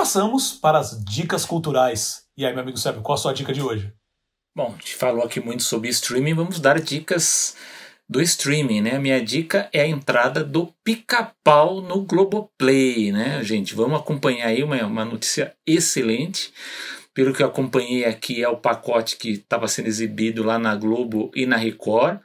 passamos para as dicas culturais. E aí, meu amigo Sérgio, qual a sua dica de hoje? Bom, te falou aqui muito sobre streaming, vamos dar dicas do streaming, né? A minha dica é a entrada do pica-pau no Globoplay, né, gente? Vamos acompanhar aí uma, uma notícia excelente. Pelo que eu acompanhei aqui, é o pacote que estava sendo exibido lá na Globo e na Record.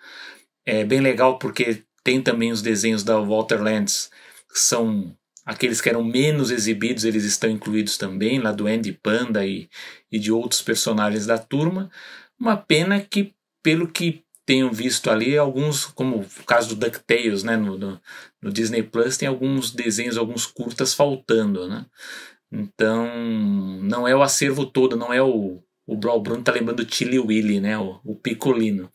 É bem legal porque tem também os desenhos da Walter Lantz, que são Aqueles que eram menos exibidos, eles estão incluídos também, lá do Andy Panda e, e de outros personagens da turma. Uma pena que, pelo que tenho visto ali, alguns, como o caso do DuckTales, né, no, no, no Disney Plus, tem alguns desenhos, alguns curtas faltando, né? Então, não é o acervo todo, não é o, o Bruno tá lembrando Tilly Willy, né? O, o, Picolino.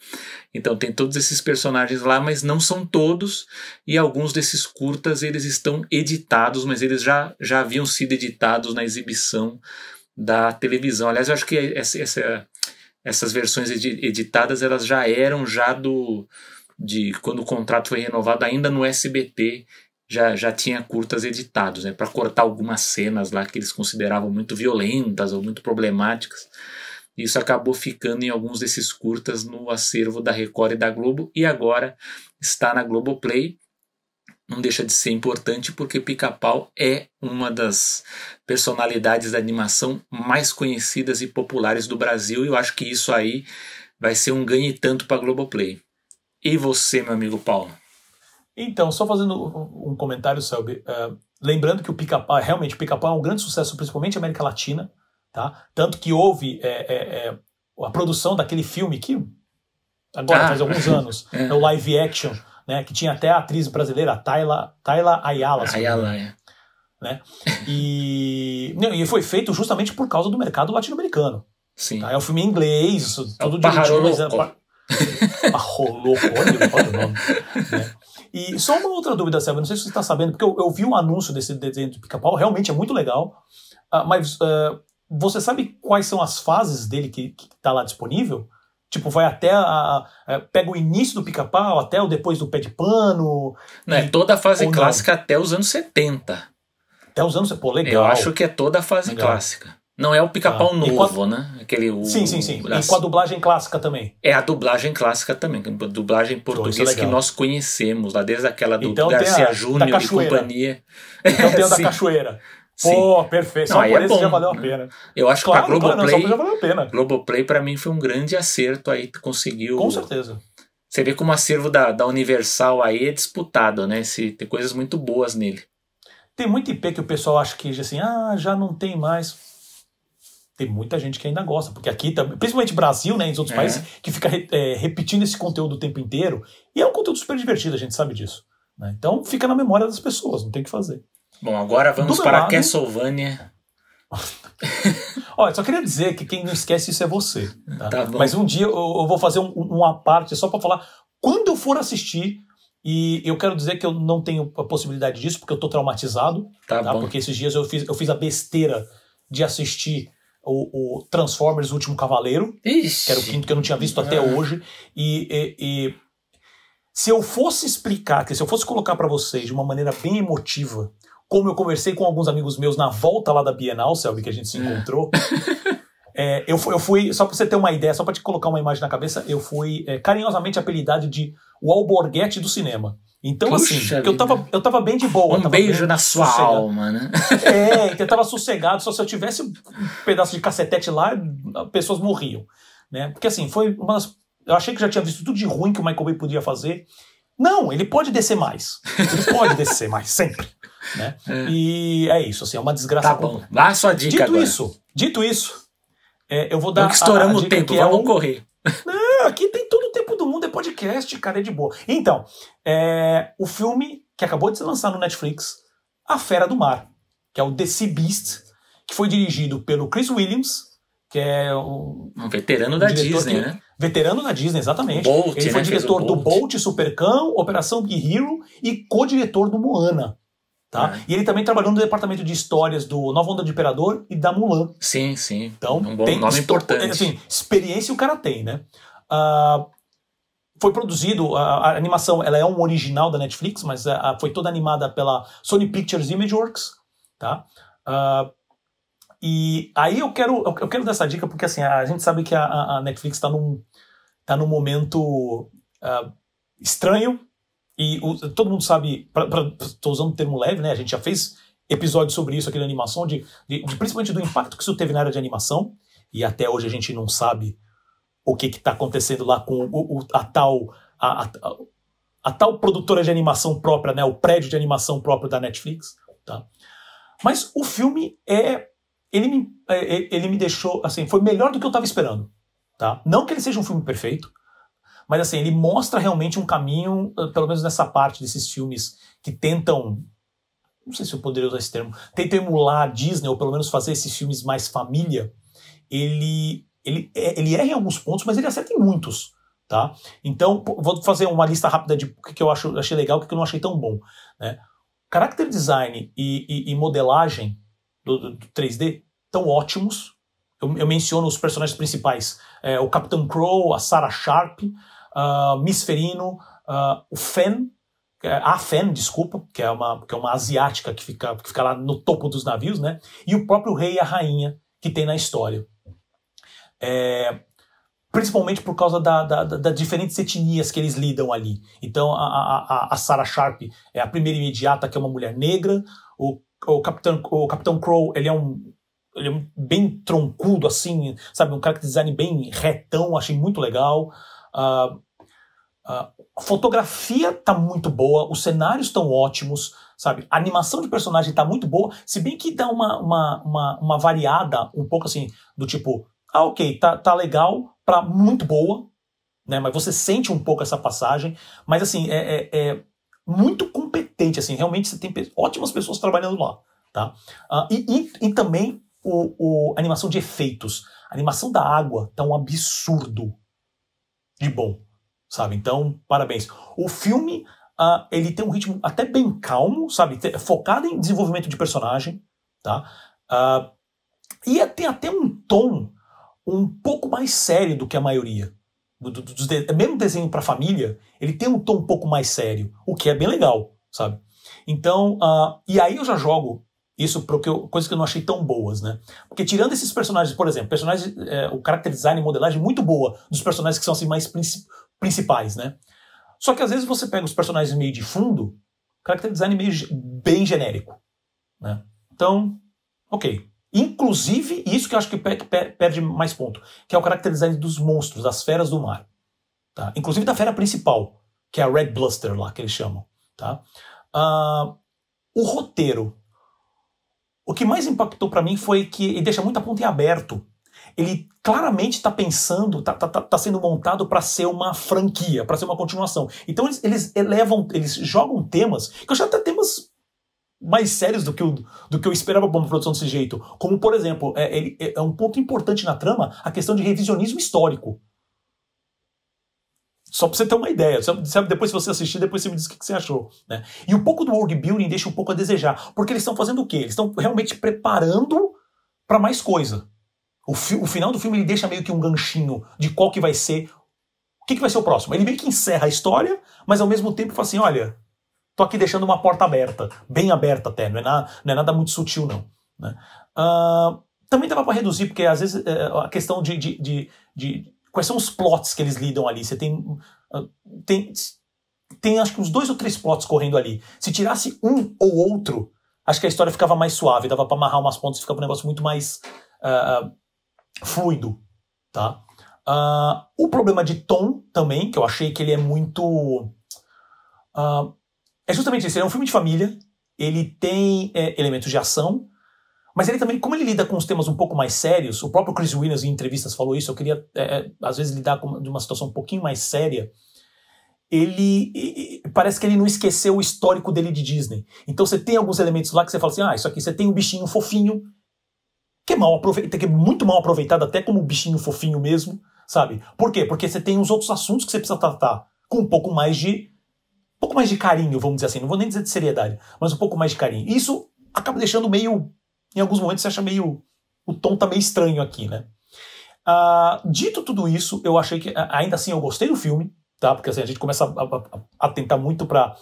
Então tem todos esses personagens lá, mas não são todos. E alguns desses curtas eles estão editados, mas eles já, já haviam sido editados na exibição da televisão. Aliás, eu acho que essa, essa, essas versões editadas elas já eram já do de quando o contrato foi renovado ainda no SBT já, já tinha curtas editados, né, para cortar algumas cenas lá que eles consideravam muito violentas ou muito problemáticas. Isso acabou ficando em alguns desses curtas no acervo da Record e da Globo e agora está na Globoplay. Não deixa de ser importante porque Pica-Pau é uma das personalidades da animação mais conhecidas e populares do Brasil e eu acho que isso aí vai ser um ganho e tanto para a Globoplay. E você, meu amigo Paulo? Então, só fazendo um comentário, Selby, uh, lembrando que o pica-pau, realmente, o pica-pau é um grande sucesso, principalmente na América Latina, tá? Tanto que houve é, é, é, a produção daquele filme que agora ah, faz alguns anos, é. é. o live action, né? Que tinha até a atriz brasileira, a Tayla, Tayla Ayala. Ayala, é. Né? E, não, e foi feito justamente por causa do mercado latino-americano. Sim. Tá? É um filme em inglês, tudo é direitinho, mas era. olha, olha o nome. Né? E só uma outra dúvida, Selva, não sei se você está sabendo, porque eu, eu vi um anúncio desse desenho de pica-pau, realmente é muito legal, uh, mas uh, você sabe quais são as fases dele que está lá disponível? Tipo, vai até a, a, é, pega o início do pica-pau, até o depois do pé de pano. Não, é e, é toda a fase clássica não. até os anos 70. Até os anos. Pô, legal. Eu acho que é toda a fase legal. clássica. Não é o pica-pau ah, novo, a... né? Aquele, o, sim, sim, sim. E com a dublagem clássica também. É a dublagem clássica também, a dublagem portuguesa que nós conhecemos, lá desde aquela do então, Garcia Júnior e companhia. Então tem a da Cachoeira. Pô, perfeito. Não, só por é já valeu a pena. Eu acho claro, que a Globoplay. Claro, não, Play, a Globoplay, pra mim, foi um grande acerto aí. Tu conseguiu. Com certeza. Você vê como o acervo da, da Universal aí é disputado, né? Se, tem coisas muito boas nele. Tem muito IP que o pessoal acha que assim, ah, já não tem mais tem muita gente que ainda gosta, porque aqui também, principalmente Brasil, né, em outros é. países, que fica é, repetindo esse conteúdo o tempo inteiro, e é um conteúdo super divertido, a gente sabe disso. Né? Então fica na memória das pessoas, não tem o que fazer. Bom, agora vamos Do para lado, Castlevania. Olha, só queria dizer que quem não esquece isso é você. Tá? Tá Mas um dia eu, vou fazer um, uma parte só para falar quando eu for assistir e eu quero dizer que eu não tenho a possibilidade disso, porque eu tô traumatizado. Tá, tá? Porque esses dias eu fiz, eu fiz a besteira de assistir o, o Transformers o Último Cavaleiro, Ixi. que era o quinto que eu não tinha visto até é. hoje, e, e, e se eu fosse explicar, se eu fosse colocar para vocês de uma maneira bem emotiva, como eu conversei com alguns amigos meus na volta lá da Bienal, Selby, que a gente se é. encontrou, É, eu, fui, eu, fui, só para você ter uma ideia, só para te colocar uma imagem na cabeça, eu fui é, carinhosamente apelidado de o alborguete do cinema. Então, Puxa assim, eu tava, eu tava bem de boa. Um beijo na sua sossegado. alma, né? É, que eu tava sossegado. Só se eu tivesse um pedaço de cacetete lá, pessoas morriam. Né? Porque assim, foi uma das... Eu achei que já tinha visto tudo de ruim que o Michael Bay podia fazer. Não, ele pode descer mais. Ele pode descer mais, sempre. Né? É. E é isso, assim, é uma desgraça. Tá bom, dá a sua dica Dito agora. isso, dito isso, é, eu vou dar. que estouramos o tempo, é vamos um... correr. Não, aqui tem todo o tempo do mundo, é podcast, cara, é de boa. Então, é, o filme que acabou de ser lançado no Netflix, A Fera do Mar, que é o The Sea Beast, que foi dirigido pelo Chris Williams, que é o. Um veterano da Disney, né? Veterano da Disney, exatamente. Bolt, Ele foi né? diretor Bolt. do Bolt Supercão, Operação Big Hero e co-diretor do Moana. Tá? É. E ele também trabalhou no departamento de histórias do Nova Onda do Imperador e da Mulan. Sim, sim. Então, um bom, tem nome importante. É, assim, experiência o cara tem, né? Uh, foi produzido, a, a, animação ela é um original da Netflix, mas a, ah, a, ah, foi toda animada pela Sony Pictures Imageworks, tá? Uh, e aí eu quero, eu quero dar essa dica porque assim, a gente sabe que a, Netflix está num, tá num momento uh, estranho, e o, todo mundo sabe, estou usando um termo leve, né? A gente já fez episódios sobre isso aqui na animação, de, de, de, principalmente do impacto que isso teve na área de animação. E até hoje a gente não sabe o que está acontecendo lá com o, o, a tal. A, a, a, tal produtora de animação própria, né, o prédio de animação próprio da Netflix. Tá? Mas o filme é. Ele me, é, é, ele me deixou. assim, Foi melhor do que eu estava esperando. Tá? Não que ele seja um filme perfeito, mas assim, ele mostra realmente um caminho, eh, pelo menos nessa parte desses filmes que tentam não sei se eu é poderia usar esse termo, Tentam emular a Disney, ou pelo menos fazer esses filmes mais família, ele, ele, é, ele erra em alguns pontos, mas ele acerta em muitos. Tá? Então, vou fazer uma lista rápida de o que eu acho, achei legal e o que eu não achei tão bom. Né? Character design e, e, e modelagem do, do, do, 3D tão ótimos. Eu, eu menciono os personagens principais: é, o Capitão Crow, a Sarah Sharp, uh, Misferino, uh, o Fen, é, a Fen, desculpa, que é uma, que é uma asiática que fica, que fica lá no topo dos navios, né? E o próprio rei e a rainha que tem na história. É, principalmente por causa das da, da diferentes etnias que eles lidam ali. Então, a, a, a Sarah Sharp é a primeira imediata, que é uma mulher negra. O, o, Capitão, o Capitão Crow, ele é um, ele é bem troncudo, assim, sabe? Um cara que design bem retão, achei muito legal. Uh, a fotografia tá muito boa, os cenários estão ótimos, sabe? A animação de personagem tá muito boa, se bem que dá uma, uma, uma, uma variada um pouco assim, do tipo, ah, ok, tá, tá legal pra muito boa, né? Mas você sente um pouco essa passagem, mas assim, é, é, é muito competente, assim, realmente você tem ótimas pessoas trabalhando lá, tá? Uh, e, e, e, também o, o, a animação de efeitos. A animação da água tá um absurdo, de bom, sabe? Então, parabéns. O filme, uh, ele tem um ritmo até bem calmo, sabe? Focado em desenvolvimento de personagem, tá? Uh, e é, tem até um tom um pouco mais sério do que a maioria. Do, do, do é mesmo desenho para família, ele tem um tom um pouco mais sério, o que é bem legal, sabe? Então, uh, e aí eu já jogo isso porque eu, coisas que eu não achei tão boas, né? Porque tirando esses personagens, por exemplo, personagens, é, o character design e modelagem muito boa dos personagens que são assim mais principais, né? Só que às vezes você pega os personagens meio de fundo, character design meio bem genérico, né? Então, ok. Inclusive, isso que eu acho que perde mais ponto, que é o character design dos monstros, das feras do mar. Tá? Inclusive da fera principal, que é a Red Bluster lá, que eles chamam. Tá? Uh, o roteiro. O que mais impactou para mim foi que ele deixa muita ponta em aberto. Ele claramente está pensando, está tá, tá, tá sendo montado para ser uma franquia, para ser uma continuação. Então eles, eles elevam, eles jogam temas, que eu já até temas mais sérios do que eu, do que eu esperava para uma produção desse jeito. Como, por exemplo, é, é, é um ponto importante na trama a questão de revisionismo histórico. Só para você ter uma ideia, sabe? Depois, se você assistir, depois você me diz o que, você achou. Né? E um pouco do world building deixa um pouco a desejar, porque eles estão fazendo o quê? Eles estão realmente preparando para mais coisa. O, o, final do filme ele deixa meio que um ganchinho de qual que vai ser, o que, que vai ser o próximo. Ele meio que encerra a história, mas ao mesmo tempo fala assim: olha, tô aqui deixando uma porta aberta, bem aberta até, não é, na, não é nada muito sutil não. Né? Uh, também dava para reduzir, porque às vezes é, a questão de, de, de, de Quais são os plots que eles lidam ali? Você tem. Ah, tem, tem acho que uns dois ou três plots correndo ali. Se tirasse um ou outro, acho que a história ficava mais suave, dava para amarrar umas pontas e ficava um negócio muito mais uh, fluido, tá? Uh, o problema de tom também, que eu achei que ele é muito. Uh, é justamente isso, ele é um filme de família, ele tem é, elementos de ação, mas ele também, como ele lida com os temas um pouco mais sérios, o próprio Chris Williams em entrevistas falou isso, eu queria, é, é às vezes, lidar com de uma situação um pouquinho mais séria, ele e, parece que ele não esqueceu o histórico dele de Disney. Então você tem alguns elementos lá que você fala assim, ah, isso aqui você tem um bichinho fofinho, que é mal aproveitado, que é muito mal aproveitado até como bichinho fofinho mesmo, sabe? Por quê? Porque você tem uns outros assuntos que você precisa tratar com um pouco mais de um pouco mais de carinho, vamos dizer assim, não vou nem dizer de seriedade, mas um pouco mais de carinho. Isso acaba deixando meio em alguns momentos você acha meio. O tom tá meio estranho aqui, né? Ah, dito tudo isso, eu achei que. Ainda assim, eu gostei do filme, tá? Porque assim, a gente começa a, a, a tentar muito pra.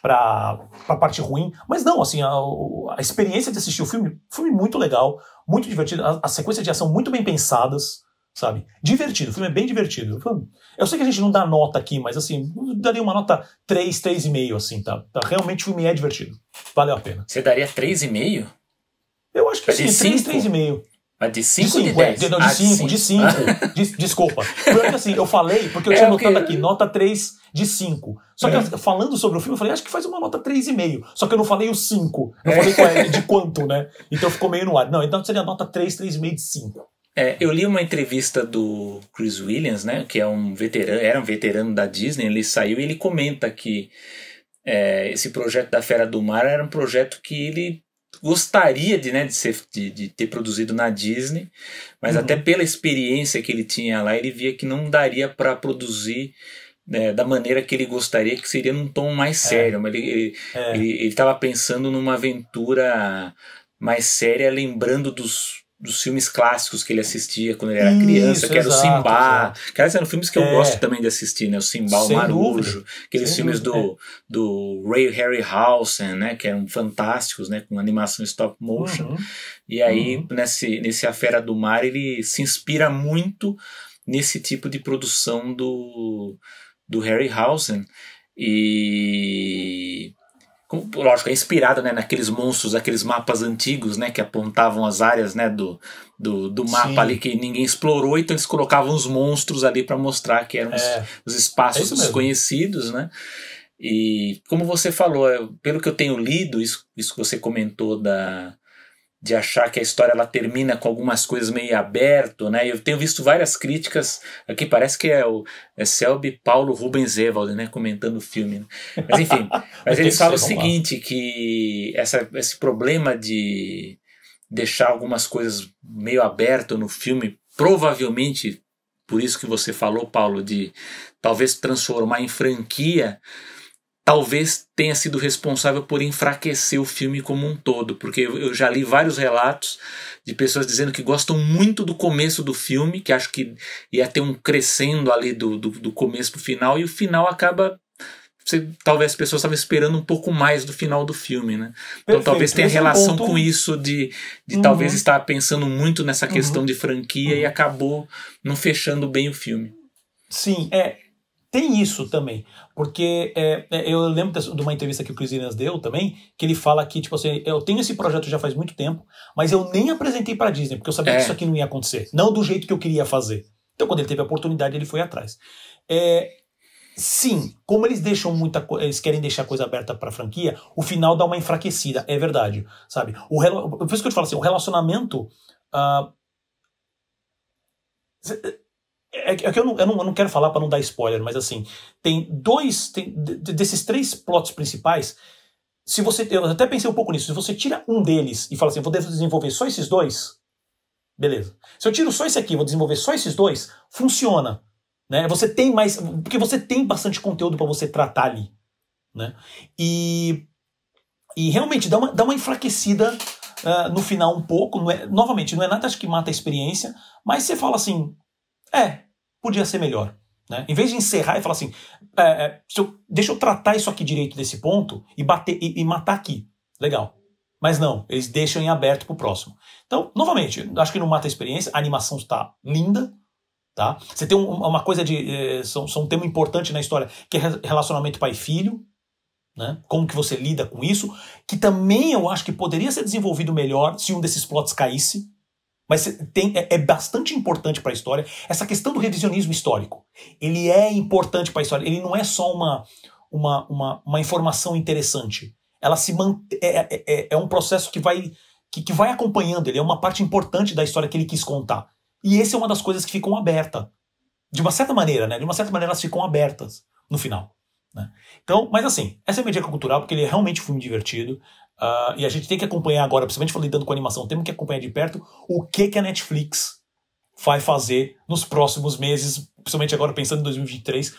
Pra, pra parte ruim, mas não, assim, a, a, experiência de assistir o filme, filme muito legal, muito divertido, as, sequências de ação muito bem pensadas, sabe? Divertido, o filme é bem divertido. Eu hum, sei que a gente não dá nota aqui, mas assim, daria uma nota 3, 3,5, assim, tá? tá? Realmente o filme é divertido. Valeu a pena. Você daria 3,5? Eu acho que é sim, 3, 3,5. Mas de 5 de 10? É, de 5, de 5. de de desculpa. Pior assim, eu falei, porque eu é tinha é, anotado okay. aqui, nota 3 de 5. Só que é. eu, assim, falando sobre o filme, eu falei, acho que faz uma nota 3,5. Só que eu não falei o 5. Eu é. falei qual é, de quanto, né? Então ficou meio no ar. Não, então seria nota 3, 3,5 de 5. É, eu li uma entrevista do Chris Williams, né? Que é um veterano, era um veterano da Disney, ele saiu e ele comenta que é, esse projeto da Fera do Mar era um projeto que ele gostaria de, né, de, ser, de, de ter produzido na Disney, mas uhum. até pela experiência que ele tinha lá, ele via que não daria para produzir né, da maneira que ele gostaria, que seria num tom mais é. sério. Mas é. ele estava pensando numa aventura mais séria, lembrando dos dos filmes clássicos que ele assistia quando ele era Isso, criança, que era exato, o Simba. Exato. eram filmes que é. eu gosto também de assistir, né? O Simba, Sem o Marujo, dúvida. aqueles Sem filmes dúvida, do, é. do Ray Harryhausen, né? Que eram fantásticos, né? Com animação stop motion. Uhum. E aí, uhum. nesse, nesse A Fera do Mar, ele se inspira muito nesse tipo de produção do, do Harryhausen. E lógico, é inspirada né, naqueles monstros, aqueles mapas antigos, né, que apontavam as áreas, né, do, do, do mapa Sim. ali que ninguém explorou, então eles colocavam os monstros ali para mostrar que eram é. os, os, espaços é desconhecidos, né? E como você falou, pelo que eu tenho lido, isso, isso que você comentou da de achar que a história ela termina com algumas coisas meio aberto, né? Eu tenho visto várias críticas aqui, é parece que é o é Selby Paulo Rubens Evald, né, comentando o filme. Né? Mas enfim, mas eles falam é o seguinte lá. que essa, esse problema de deixar algumas coisas meio aberto no filme, provavelmente por isso que você falou, Paulo, de talvez transformar em franquia, talvez tenha sido responsável por enfraquecer o filme como um todo, porque eu já li vários relatos de pessoas dizendo que gostam muito do começo do filme, que acho que ia ter um crescendo ali do, do, do começo para o final, e o final acaba. Você, talvez as pessoas estavam esperando um pouco mais do final do filme, né? Então talvez tenha Esse é relação ponto... com isso de, de uhum. talvez estar pensando muito nessa questão uhum. de franquia uhum. e acabou não fechando bem o filme. Sim, é, tem isso também, porque é, é eu lembro de uma entrevista que o Chris Williams deu também, que ele fala que, tipo assim, eu tenho esse projeto já faz muito tempo, mas eu nem apresentei para Disney, porque eu sabia é. que isso aqui não ia acontecer, não do jeito que eu queria fazer. Então, quando ele teve a oportunidade, ele foi atrás. É, sim, como eles deixam muita eles querem deixar a coisa aberta para a franquia, o final dá uma enfraquecida, é verdade, sabe? O, por isso que eu te falo assim, o relacionamento. Uh, é, é, que eu não, eu não, eu não quero falar para não dar spoiler, mas assim, tem dois. Tem, desses três plots principais, se você. Eu até pensei um pouco nisso. Se você tira um deles e fala assim, vou desenvolver só esses dois, beleza. Se eu tiro só esse aqui, vou desenvolver só esses dois, funciona. Né? Você tem mais. Porque você tem bastante conteúdo para você tratar ali. Né? E, e realmente dá uma, dá uma enfraquecida uh, no final um pouco. Não é, novamente, não é nada que mata a experiência, mas você fala assim: é, podia ser melhor. Né? Em vez de encerrar e falar assim, é, é eu, deixa eu tratar isso aqui direito desse ponto e bater e, e matar aqui. Legal. Mas não, eles deixam em aberto para o próximo. Então, novamente, acho que não mata a experiência, a animação está linda. Tá? Você tem um, uma coisa de. É, são, são um tema importante na história, que é relacionamento pai filho. Né? Como que você lida com isso? Que também eu acho que poderia ser desenvolvido melhor se um desses plots caísse mas tem, é, é, bastante importante para a história. Essa questão do revisionismo histórico, ele é importante para a história. Ele não é só uma, uma, uma, uma informação interessante. Ela se é, é, é, é, um processo que vai, que, que vai acompanhando. Ele é uma parte importante da história que ele quis contar. E essa é uma das coisas que ficam abertas. De uma certa maneira, né? De uma certa maneira elas ficam abertas no final. Né? Então, mas assim, essa é a medíocre cultural, porque ele é realmente um filme divertido. Uh, e a gente tem que acompanhar agora, principalmente lidando com animação, temos que acompanhar de perto o que, que a Netflix vai fazer nos próximos meses, principalmente agora pensando em 2023,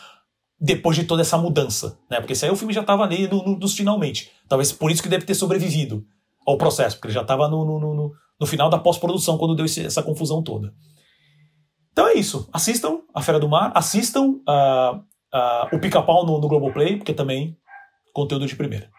depois de toda essa mudança, né? Porque se aí o filme já estava ali no, no, nos finalmente. Talvez por isso que deve ter sobrevivido ao processo, porque ele já estava no, no, no, final da pós-produção, quando deu esse, essa confusão toda. Então é isso. Assistam A Fera do Mar, assistam uh, uh, o Pica-Pau no, no Globoplay, porque também conteúdo de primeira.